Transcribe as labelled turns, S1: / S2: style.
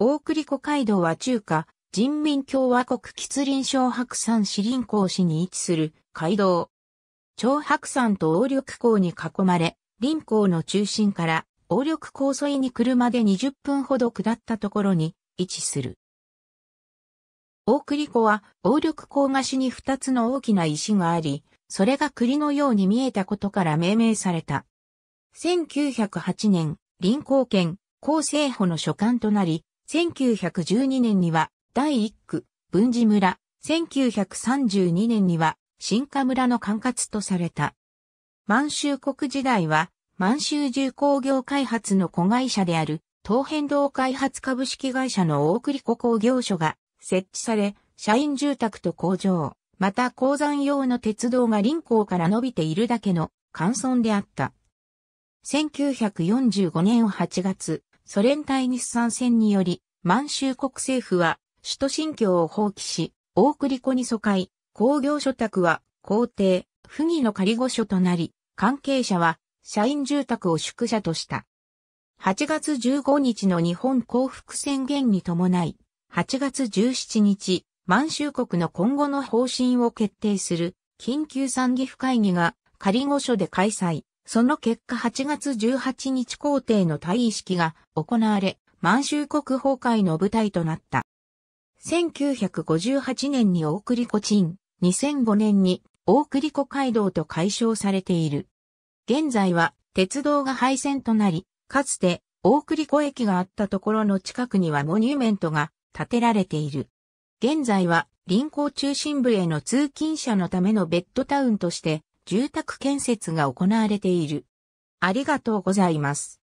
S1: 大栗湖街道は中華、人民共和国吉林省白山市林港市に位置する街道。長白山と王緑港に囲まれ、林港の中心から王緑港沿いに車で20分ほど下ったところに位置する。大栗湖は王緑港菓子に2つの大きな石があり、それが栗のように見えたことから命名された。1908年、林港県厚生保の所管となり、1912年には第1区、文治村、1932年には新華村の管轄とされた。満州国時代は満州重工業開発の子会社である東変動開発株式会社の大栗子工業所が設置され、社員住宅と工場、また鉱山用の鉄道が林港から伸びているだけの乾村であった。1945年8月、ソ連対日参戦により、満州国政府は首都新疆を放棄し、大栗子に疎開、工業所宅は皇帝、不義の仮御所となり、関係者は社員住宅を宿舎とした。8月15日の日本降伏宣言に伴い、8月17日、満州国の今後の方針を決定する緊急参議府会議が仮御所で開催。その結果8月18日皇帝の退位式が行われ、満州国崩壊の舞台となった。1958年に大栗コ鎮、2005年に大栗コ街道と解消されている。現在は鉄道が廃線となり、かつて大栗コ駅があったところの近くにはモニュメントが建てられている。現在は臨港中心部への通勤者のためのベッドタウンとして住宅建設が行われている。ありがとうございます。